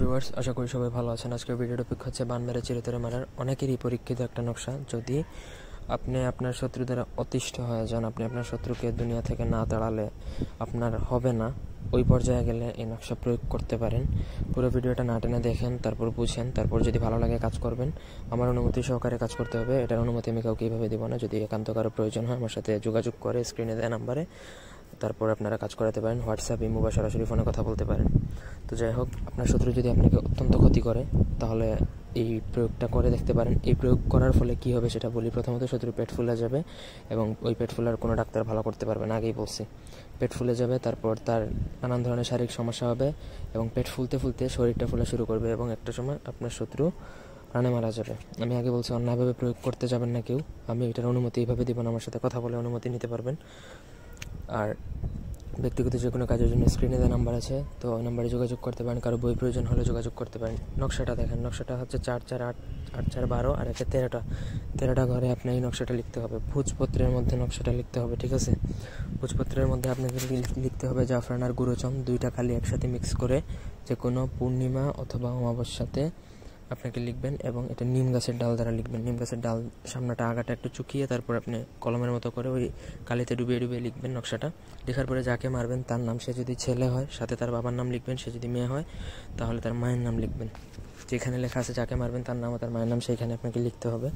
viewers আশা করি সবাই ভালো আছেন আজকের ভিডিও টপিক হচ্ছে বানমারে চিরতরে মারার অনেকেরই পরীক্ষিত একটা নকশা যদি আপনি আপনার শত্রু দ্বারা অতিষ্ঠ হয়ে যান আপনি আপনার শত্রুকে দুনিয়া থেকে না তাড়ালে আপনার হবে না ওই পর্যায়ে গেলে এই নকশা প্রয়োগ করতে পারেন পুরো ভিডিওটা না টেনে দেখেন তারপর বুঝেন তারপর যদি ভালো লাগে কাজ করবেন আমার অনুমতি সহকারে কাজ করতে হবে এটার অনুমতি আমি কাউকে এইভাবে দেবো না যদি একান্ত কারো প্রয়োজন হয় আমার সাথে যোগাযোগ করে স্ক্রিনে দেয় নাম্বারে তারপর আপনারা কাজ করাতে পারেন হোয়াটসঅ্যাপ ইমো বা সরাসরি ফোনে কথা বলতে পারেন তো যাই হোক আপনার শত্রু যদি আপনাকে অত্যন্ত ক্ষতি করে তাহলে এই প্রয়োগটা করে দেখতে পারেন এই প্রয়োগ করার ফলে কি হবে সেটা বলি প্রথমত শত্রু পেট ফুলে যাবে এবং ওই পেট ফুলার কোনো ডাক্তার ভালো করতে পারবে না আগেই বলছি পেট ফুলে যাবে তারপর তার নানান ধরনের শারীরিক সমস্যা হবে এবং পেট ফুলতে ফুলতে শরীরটা ফোলা শুরু করবে এবং একটা সময় আপনার শত্রু প্রাণে মারা যাবে আমি আগে বলছি অন্যায়ভাবে প্রয়োগ করতে যাবেন না কেউ আমি এটার অনুমতি এইভাবে দেবেন আমার সাথে কথা বলে অনুমতি নিতে পারবেন আর ব্যক্তিগত যে কোনো কাজের জন্য স্ক্রিনে যে নাম্বার আছে তো ওই নাম্বারে যোগাযোগ করতে পারেন কারো বই প্রয়োজন হলে যোগাযোগ করতে পারেন নকশাটা দেখেন নকশাটা হচ্ছে চার চার আট আট চার বারো আর একটা তেরোটা তেরোটা ঘরে আপনি এই নকশাটা লিখতে হবে ভোজপত্রের মধ্যে নকশাটা লিখতে হবে ঠিক আছে ভোজপত্রের মধ্যে আপনাকে লিখতে হবে জাফরান আর গুরুচম দুইটা খালি একসাথে মিক্স করে যে কোনো পূর্ণিমা অথবা অমাবস্যাতে আপনাকে লিখবেন এবং এটা নিম গাছের ডাল দ্বারা লিখবেন নিম গাছের ডাল সামনাটা আগাটা একটু চুকিয়ে তারপর আপনি কলমের মতো করে ওই কালিতে ডুবিয়ে ডুবিয়ে লিখবেন নকশাটা লেখার পরে যাকে মারবেন তার নাম সে যদি ছেলে হয় সাথে তার বাবার নাম লিখবেন সে যদি মেয়ে হয় তাহলে তার মায়ের নাম লিখবেন যেখানে লেখা আছে যাকে মারবেন তার নাম তার মায়ের নাম সেইখানে আপনাকে লিখতে হবে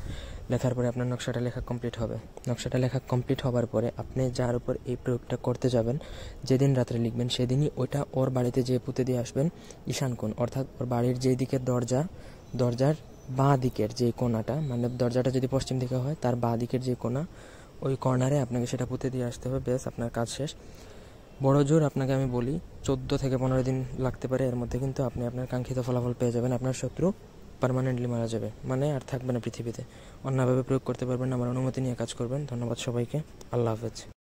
লেখার পরে আপনার নকশাটা লেখা কমপ্লিট হবে নকশাটা লেখা কমপ্লিট হবার পরে আপনি যার উপর এই প্রয়োগটা করতে যাবেন যেদিন রাত্রে লিখবেন সেদিনই ওটা ওর বাড়িতে যেয়ে পুঁতে দিয়ে আসবেন ঈশান কোণ অর্থাৎ ওর বাড়ির যেই দিকের দরজা দরজার বাঁ দিকের যে কোনাটা মানে দরজাটা যদি পশ্চিম দিকে হয় তার বাঁ দিকের যে কোনা ওই কর্নারে আপনাকে সেটা পুঁতে দিয়ে আসতে হবে ব্যাস আপনার কাজ শেষ বড় জোর আপনাকে আমি বলি চোদ্দো থেকে পনেরো দিন লাগতে পারে এর মধ্যে কিন্তু আপনি আপনার কাঙ্ক্ষিত ফলাফল পেয়ে যাবেন আপনার শত্রু পারমানেন্টলি মারা যাবে মানে আর থাকবে না পৃথিবীতে অন্যভাবে প্রয়োগ করতে পারবেন আমার অনুমতি নিয়ে কাজ করবেন ধন্যবাদ সবাইকে আল্লাহ হাফেজ